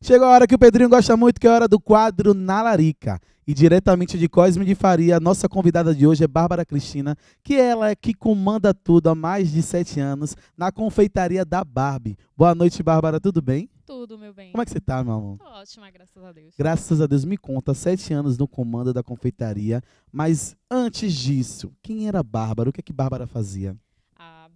Chegou a hora que o Pedrinho gosta muito, que é a hora do quadro Na Larica. E diretamente de Cosme de Faria, a nossa convidada de hoje é Bárbara Cristina, que ela é que comanda tudo há mais de sete anos na confeitaria da Barbie. Boa noite, Bárbara, tudo bem? Tudo, meu bem. Como é que você tá, meu amor? Tô ótima, graças a Deus. Graças a Deus. Me conta, sete anos no comando da confeitaria, mas antes disso, quem era Bárbara? O que é que Bárbara fazia?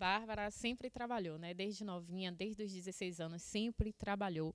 Bárbara sempre trabalhou, né? Desde novinha, desde os 16 anos, sempre trabalhou.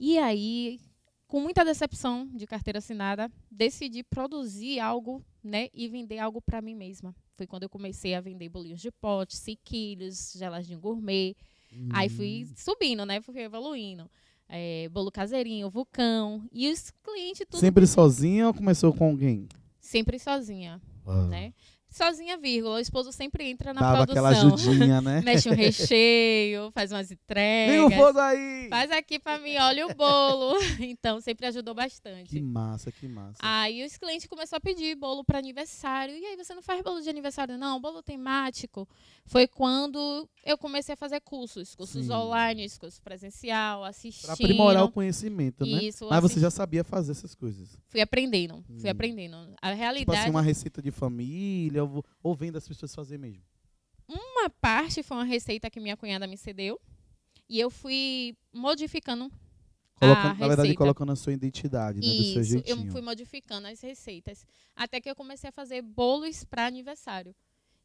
E aí, com muita decepção de carteira assinada, decidi produzir algo, né, e vender algo para mim mesma. Foi quando eu comecei a vender bolinhos de pote, sequilhos, geladinho gourmet. Hum. Aí fui subindo, né, fui evoluindo. É, bolo caseirinho, vulcão e os clientes tudo. Sempre sozinha ou começou com alguém? Sempre sozinha, ah. né? sozinha, vírgula. O esposo sempre entra na Dava produção. aquela ajudinha, né? Mexe um recheio, faz umas entregas. Vem o aí! Faz aqui pra mim, olha o bolo. Então, sempre ajudou bastante. Que massa, que massa. Aí os clientes começaram a pedir bolo para aniversário. E aí, você não faz bolo de aniversário, não? Bolo temático. Foi quando eu comecei a fazer cursos. Cursos Sim. online, cursos presencial, assistindo. Pra aprimorar o conhecimento, né? Isso. Mas assisti... você assim. já sabia fazer essas coisas. Fui aprendendo, fui hum. aprendendo. A realidade... Tipo assim, uma receita de família, ele ouvindo as pessoas fazer mesmo? Uma parte foi uma receita que minha cunhada me cedeu. E eu fui modificando colocando, na verdade, colocando a sua identidade, né, Isso, do seu jeitinho. eu fui modificando as receitas. Até que eu comecei a fazer bolos para aniversário.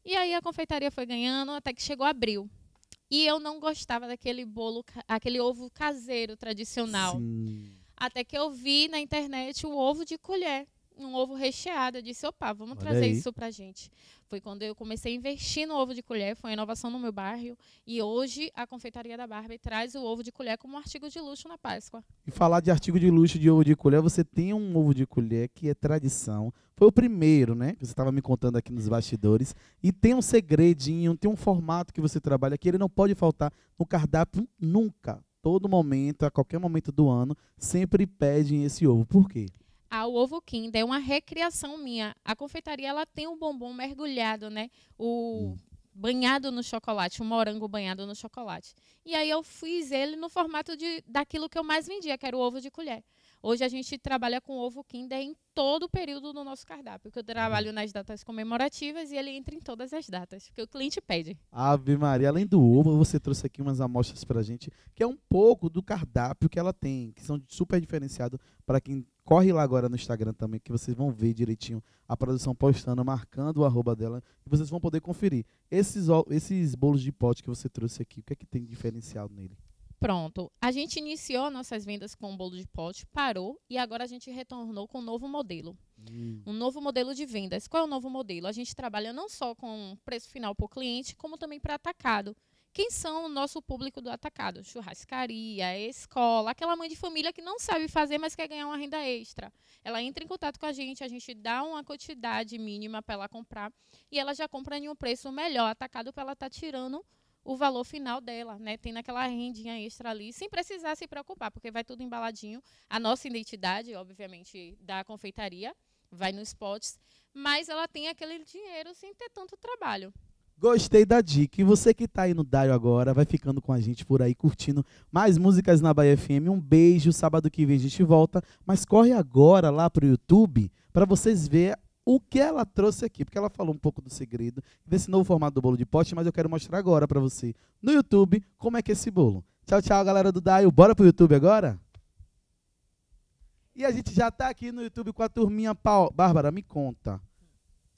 E aí a confeitaria foi ganhando até que chegou abril. E eu não gostava daquele bolo, aquele ovo caseiro tradicional. Sim. Até que eu vi na internet o ovo de colher um ovo recheado. Eu disse, opa, vamos Olha trazer aí. isso pra gente. Foi quando eu comecei a investir no ovo de colher, foi uma inovação no meu bairro. E hoje a Confeitaria da Barbie traz o ovo de colher como um artigo de luxo na Páscoa. E falar de artigo de luxo de ovo de colher, você tem um ovo de colher que é tradição. Foi o primeiro, né? Que você estava me contando aqui nos bastidores. E tem um segredinho, tem um formato que você trabalha que ele não pode faltar no cardápio nunca. Todo momento, a qualquer momento do ano, sempre pedem esse ovo. Por quê? ao ovo Kinder, é uma recriação minha. A confeitaria ela tem um bombom mergulhado, né? O hum. banhado no chocolate, um morango banhado no chocolate. E aí eu fiz ele no formato de daquilo que eu mais vendia, que era o ovo de colher. Hoje a gente trabalha com ovo Kinder em todo o período do nosso cardápio, porque eu trabalho uhum. nas datas comemorativas e ele entra em todas as datas, porque o cliente pede. Ave Maria, além do ovo, você trouxe aqui umas amostras para a gente, que é um pouco do cardápio que ela tem, que são super diferenciados para quem corre lá agora no Instagram também, que vocês vão ver direitinho a produção postando, marcando o arroba dela, e vocês vão poder conferir. Esses, esses bolos de pote que você trouxe aqui, o que é que tem de diferencial nele? pronto, a gente iniciou nossas vendas com o um bolo de pote, parou e agora a gente retornou com um novo modelo. Hum. Um novo modelo de vendas. Qual é o novo modelo? A gente trabalha não só com preço final para o cliente, como também para atacado. Quem são o nosso público do atacado? Churrascaria, escola, aquela mãe de família que não sabe fazer, mas quer ganhar uma renda extra. Ela entra em contato com a gente, a gente dá uma quantidade mínima para ela comprar e ela já compra em um preço melhor atacado para ela estar tá tirando o valor final dela, né? Tem naquela rendinha extra ali, sem precisar se preocupar, porque vai tudo embaladinho. A nossa identidade, obviamente, da confeitaria, vai nos spots, mas ela tem aquele dinheiro sem ter tanto trabalho. Gostei da dica. E você que está aí no Dário agora, vai ficando com a gente por aí, curtindo mais músicas na Bahia FM. Um beijo, sábado que vem a gente volta, mas corre agora lá pro YouTube para vocês ver o que ela trouxe aqui, porque ela falou um pouco do segredo, desse novo formato do bolo de pote, mas eu quero mostrar agora para você no YouTube como é que é esse bolo. Tchau, tchau, galera do Daio. Bora pro YouTube agora? E a gente já está aqui no YouTube com a turminha Paul. Bárbara, me conta.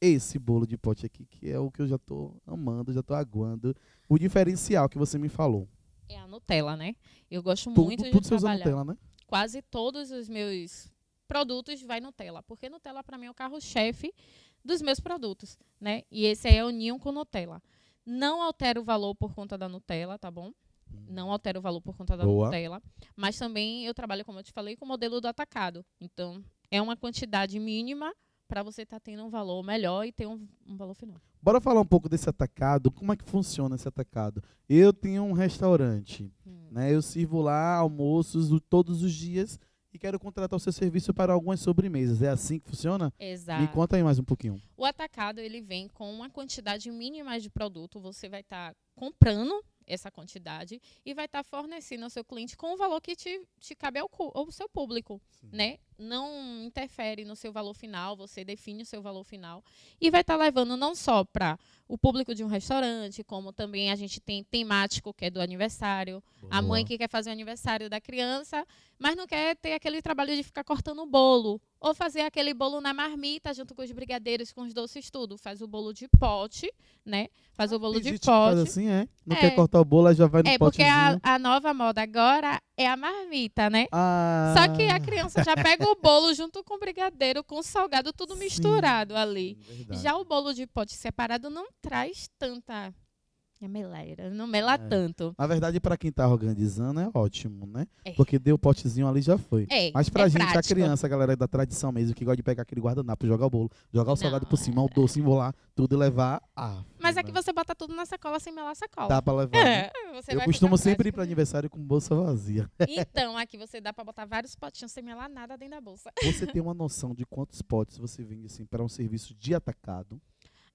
Esse bolo de pote aqui, que é o que eu já estou amando, já estou aguando. O diferencial que você me falou. É a Nutella, né? Eu gosto tudo, muito de tudo trabalhar. Nutella, né? Quase todos os meus produtos vai Nutella, porque Nutella para mim é o carro-chefe dos meus produtos, né? E esse é o união com Nutella. Não altero o valor por conta da Nutella, tá bom? Não altero o valor por conta da Boa. Nutella, mas também eu trabalho, como eu te falei, com o modelo do atacado. Então, é uma quantidade mínima para você estar tá tendo um valor melhor e ter um, um, valor final. Bora falar um pouco desse atacado, como é que funciona esse atacado? Eu tenho um restaurante, hum. né? Eu sirvo lá almoços todos os dias e quero contratar o seu serviço para algumas sobremesas. É assim que funciona? Exato. Me conta aí mais um pouquinho. O atacado, ele vem com uma quantidade mínima de produto, você vai estar tá comprando essa quantidade e vai estar tá fornecendo ao seu cliente com o valor que te, te cabe ao, ao seu público, Sim. né? não interfere no seu valor final, você define o seu valor final e vai estar tá levando não só para o público de um restaurante, como também a gente tem temático que é do aniversário, Boa. a mãe que quer fazer o aniversário da criança, mas não quer ter aquele trabalho de ficar cortando o bolo ou fazer aquele bolo na marmita junto com os brigadeiros, com os doces tudo, faz o bolo de pote, né? Faz ah, o bolo de pote. Faz assim, é? Não é. quer cortar o bolo, já vai no pote. É potezinho. porque a, a nova moda agora é a marmita, né? Ah. Só que a criança já pega o bolo junto com o brigadeiro, com o salgado, tudo Sim, misturado ali. Verdade. Já o bolo de pote separado não traz tanta é meleira, não mela é. tanto. Na verdade, para quem está organizando é ótimo, né? É. Porque deu o potezinho ali já foi. É, Mas pra é gente, prático. a criança, a galera da tradição mesmo, que gosta de pegar aquele guardanapo, jogar o bolo, jogar o salgado por cima, o doce, enrolar tudo e levar. Ah, Mas aqui você bota tudo na sacola sem melar a sacola. Dá para levar. Né? Eu costumo sempre ir para aniversário com bolsa vazia. Então, aqui você dá para botar vários potinhos sem melar nada dentro da bolsa. Você tem uma noção de quantos potes você vende assim para um serviço de atacado?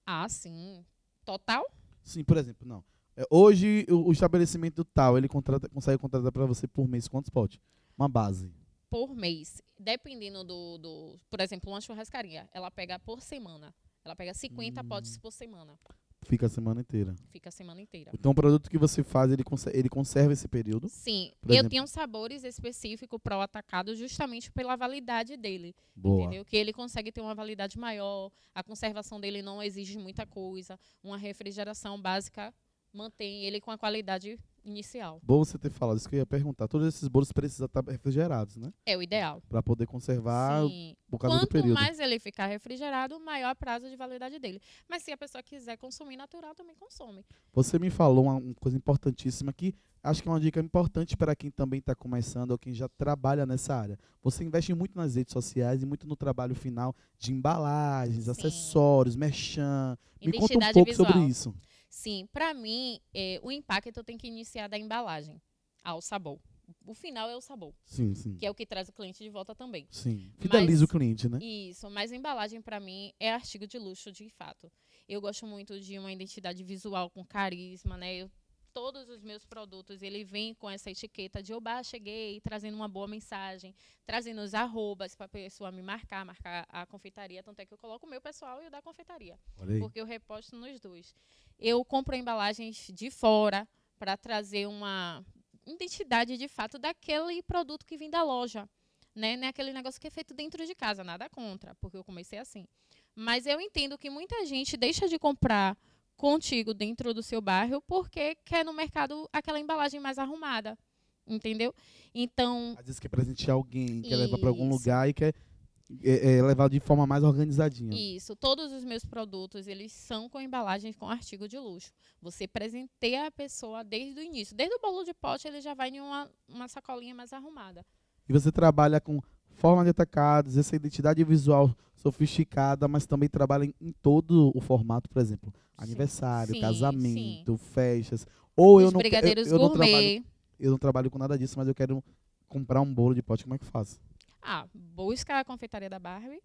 Ah, sim. Total? Sim, por exemplo, não. É, hoje, o, estabelecimento tal, ele contrata, consegue contratar para você por mês quantos potes? Uma base. Por mês. Dependendo do, do. Por exemplo, uma churrascaria, ela pega por semana. Ela pega 50 hum. potes por semana. Fica a semana inteira. Fica a semana inteira. Então o produto que você faz, ele conserva, ele conserva esse período? Sim. eu exemplo. tenho sabores específicos para o atacado justamente pela validade dele. Boa. Entendeu? Que ele consegue ter uma validade maior, a conservação dele não exige muita coisa, uma refrigeração básica mantém ele com a qualidade inicial. Bom você ter falado isso que eu ia perguntar. Todos esses bolos precisam estar refrigerados, né? É o ideal. Para poder conservar Sim. por Quanto do período. Quanto mais ele ficar refrigerado, maior a prazo de validade dele. Mas se a pessoa quiser consumir natural, também consome. Você me falou uma, uma coisa importantíssima que acho que é uma dica importante para quem também está começando ou quem já trabalha nessa área. Você investe muito nas redes sociais e muito no trabalho final de embalagens, Sim. acessórios, merchan. Identidade me conta um pouco visual. sobre isso. Sim, para mim, é, o impacto tem que iniciar da embalagem ao sabor. O final é o sabor. Sim, sim. Que é o que traz o cliente de volta também. Sim. Fideliza mas, o cliente, né? Isso, mas a embalagem para mim é artigo de luxo de fato. Eu gosto muito de uma identidade visual com carisma, né? Eu todos os meus produtos, ele vem com essa etiqueta de Oba, cheguei, trazendo uma boa mensagem, trazendo os arrobas para a pessoa me marcar, marcar a confeitaria. Tanto é que eu coloco o meu pessoal e o da confeitaria. Porque eu reposto nos dois. Eu compro embalagens de fora para trazer uma identidade de fato daquele produto que vem da loja. Né? Não é aquele negócio que é feito dentro de casa, nada contra, porque eu comecei assim. Mas eu entendo que muita gente deixa de comprar contigo dentro do seu bairro, porque quer no mercado aquela embalagem mais arrumada. Entendeu? Então. Às vezes quer presentear alguém, quer levar para algum lugar e quer é, é, levar de forma mais organizadinha. Isso. Todos os meus produtos, eles são com embalagens com artigo de luxo. Você presenteia a pessoa desde o início. Desde o bolo de pote, ele já vai em uma, uma sacolinha mais arrumada. E você trabalha com forma de atacados, essa identidade visual sofisticada, mas também trabalha em, em todo o formato, por exemplo, aniversário, sim, casamento, sim. festas. Ou Os eu não, eu, eu Não trabalho, eu não trabalho com nada disso, mas eu quero comprar um bolo de pote, como é que faz? Ah, busca a confeitaria da Barbie,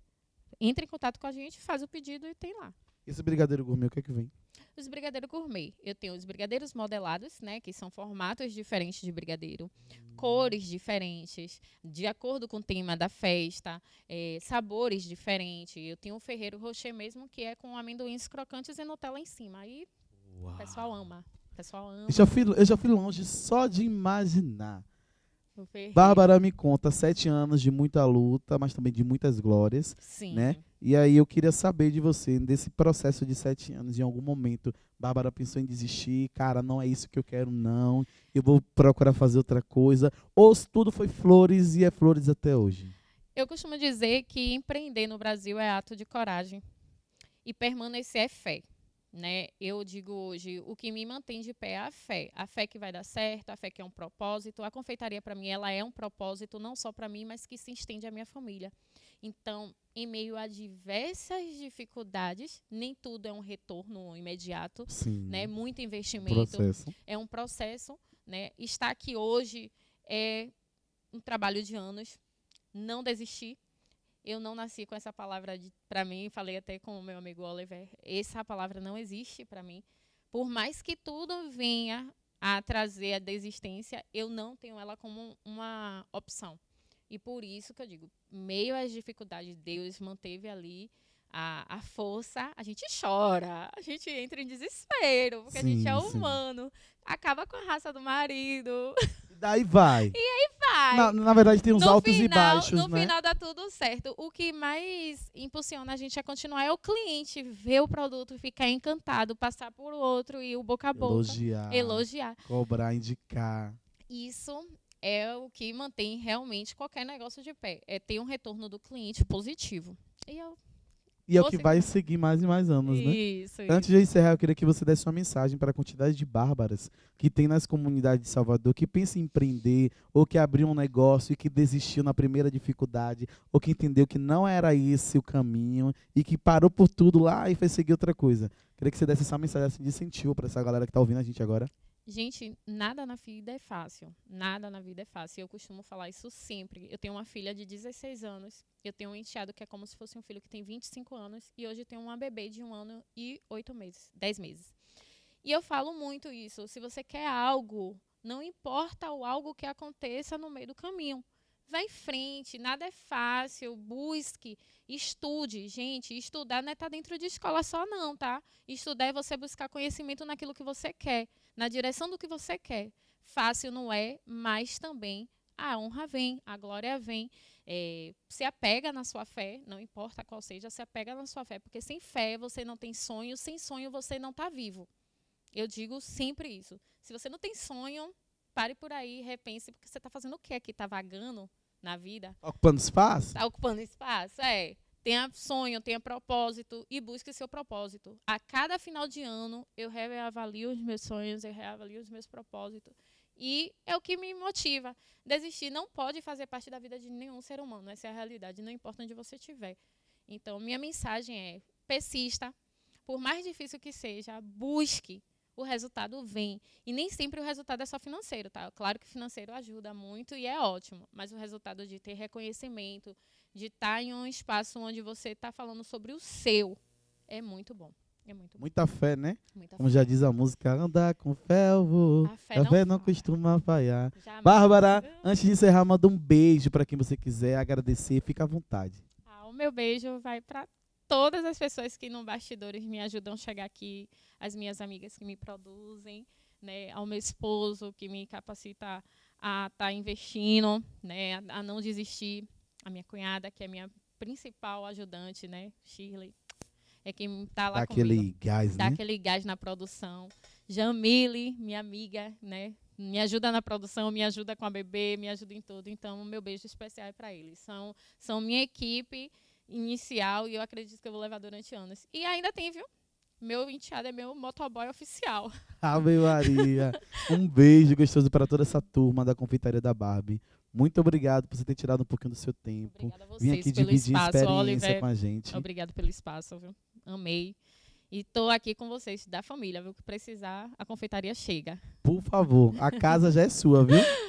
entre em contato com a gente, faz o pedido e tem lá. Esse brigadeiro gourmet, o que é que vem? Os brigadeiros gourmet. Eu tenho os brigadeiros modelados, né? Que são formatos diferentes de brigadeiro, hum. cores diferentes, de acordo com o tema da festa, é, sabores diferentes. Eu tenho o Ferreiro Rocher mesmo, que é com amendoins crocantes e Nutella em cima. Aí o pessoal ama. O pessoal ama. Eu já, fui, eu já fui longe só de imaginar Bárbara me conta sete anos de muita luta, mas também de muitas glórias. Sim. Né? E aí eu queria saber de você, desse processo de sete anos, em algum momento, Bárbara pensou em desistir, cara, não é isso que eu quero, não. Eu vou procurar fazer outra coisa. Ou tudo foi flores e é flores até hoje. Eu costumo dizer que empreender no Brasil é ato de coragem. E permanecer é fé né? Eu digo hoje, o que me mantém de pé é a fé. A fé que vai dar certo, a fé que é um propósito. A confeitaria para mim, ela é um propósito não só para mim, mas que se estende à minha família. Então, em meio a diversas dificuldades, nem tudo é um retorno imediato, Sim. né? Muito investimento, processo. é um processo, né? Estar aqui hoje é um trabalho de anos. Não desistir, eu não nasci com essa palavra para mim, falei até com o meu amigo Oliver, essa palavra não existe para mim. Por mais que tudo venha a trazer a desistência, eu não tenho ela como uma opção. E por isso que eu digo, meio às dificuldades, Deus manteve ali a, a força, a gente chora, a gente entra em desespero, porque sim, a gente é humano, sim. acaba com a raça do marido. Daí vai. E aí vai. Na, na verdade, tem uns no altos final, e baixos. No né? final dá tudo certo. O que mais impulsiona a gente a continuar é o cliente ver o produto, ficar encantado, passar por outro e o boca a boca. Elogiar. Elogiar. Cobrar, indicar. Isso é o que mantém realmente qualquer negócio de pé. É ter um retorno do cliente positivo. E eu e é o que vai seguir mais e mais anos, né? Isso, isso. Antes de encerrar, eu queria que você desse uma mensagem para a quantidade de bárbaras que tem nas comunidades de Salvador, que pensa em empreender, ou que abriu um negócio e que desistiu na primeira dificuldade, ou que entendeu que não era esse o caminho e que parou por tudo lá e foi seguir outra coisa. Eu queria que você desse essa mensagem assim, de incentivo para essa galera que está ouvindo a gente agora. Gente, nada na vida é fácil. Nada na vida é fácil. Eu costumo falar isso sempre. Eu tenho uma filha de 16 anos, eu tenho um enteado que é como se fosse um filho que tem 25 anos, e hoje eu tenho uma bebê de um ano e oito meses, dez meses. E eu falo muito isso. Se você quer algo, não importa o algo que aconteça no meio do caminho. Vá em frente, nada é fácil, busque, estude. Gente, estudar não é estar tá dentro de escola só, não, tá? Estudar é você buscar conhecimento naquilo que você quer na direção do que você quer. Fácil não é, mas também a honra vem, a glória vem. É, se apega na sua fé, não importa qual seja, se apega na sua fé, porque sem fé você não tem sonho, sem sonho você não está vivo. Eu digo sempre isso. Se você não tem sonho, pare por aí, repense, porque você está fazendo o que aqui? Está vagando na vida? Tá ocupando espaço? Está ocupando espaço, é tenha sonho, tenha propósito e busque seu propósito. A cada final de ano, eu reavalio os meus sonhos, eu reavalio os meus propósitos. E é o que me motiva. Desistir não pode fazer parte da vida de nenhum ser humano. Essa é a realidade, não importa onde você estiver. Então, minha mensagem é: persista. Por mais difícil que seja, busque. O resultado vem. E nem sempre o resultado é só financeiro, tá? Claro que financeiro ajuda muito e é ótimo, mas o resultado de ter reconhecimento, de estar tá em um espaço onde você está falando sobre o seu. É muito bom. É muito Muita fé, né? Muita Como fé. já diz a música, andar com fé eu vou. A fé, a tá não, não, costuma falhar. Jamais. Bárbara, antes de encerrar, manda um beijo para quem você quiser agradecer. Fica à vontade. Ah, o meu beijo vai para todas as pessoas que no bastidores me ajudam a chegar aqui, as minhas amigas que me produzem, né, ao meu esposo que me capacita a estar tá investindo, né, a não desistir a minha cunhada, que é minha principal ajudante, né? Shirley. É quem está lá Dá comigo. aquele gás, Dá né? aquele gás na produção. Jamile, minha amiga, né? Me ajuda na produção, me ajuda com a bebê, me ajuda em tudo. Então, meu beijo especial é para eles. São, são minha equipe inicial e eu acredito que eu vou levar durante anos. E ainda tem, viu? Meu enteado é meu motoboy oficial. Ave Maria! um beijo gostoso para toda essa turma da Confeitaria da Barbie. Muito obrigado por você ter tirado um pouquinho do seu tempo. Obrigada a vocês Vim aqui pelo dividir espaço, experiência Oliver, com a gente. Obrigado pelo espaço, viu? Amei. E estou aqui com vocês da família, viu? Que precisar, a confeitaria chega. Por favor, a casa já é sua, viu?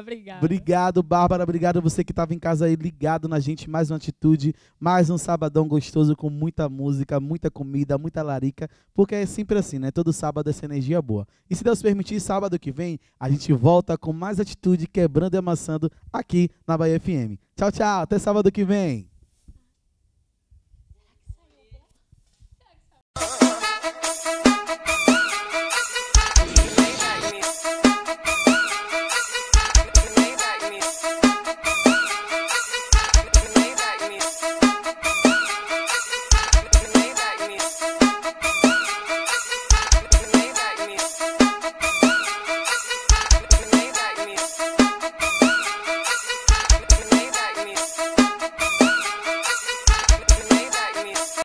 obrigada. Obrigado, Bárbara. Obrigado você que estava em casa aí ligado na gente. Mais uma atitude, mais um sabadão gostoso com muita música, muita comida, muita larica. Porque é sempre assim, né? Todo sábado essa energia é boa. E se Deus permitir, sábado que vem, a gente volta com mais atitude, quebrando e amassando aqui na Bahia FM. Tchau, tchau. Até sábado que vem.